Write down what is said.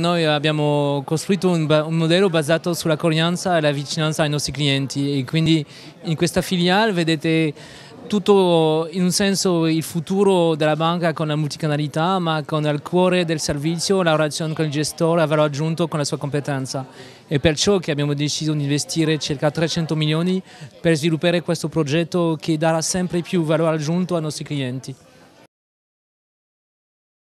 Noi abbiamo costruito un, un, modello basato sulla coglianza e la vicinanza ai nostri clienti e quindi in questa filiale vedete tutto in un senso il futuro della banca con la multicanalità ma con il cuore del servizio, la relazione con il gestore, averlo aggiunto con la sua competenza e perciò che abbiamo deciso di investire circa 300 milioni per sviluppare questo progetto che darà sempre più valore aggiunto ai nostri clienti.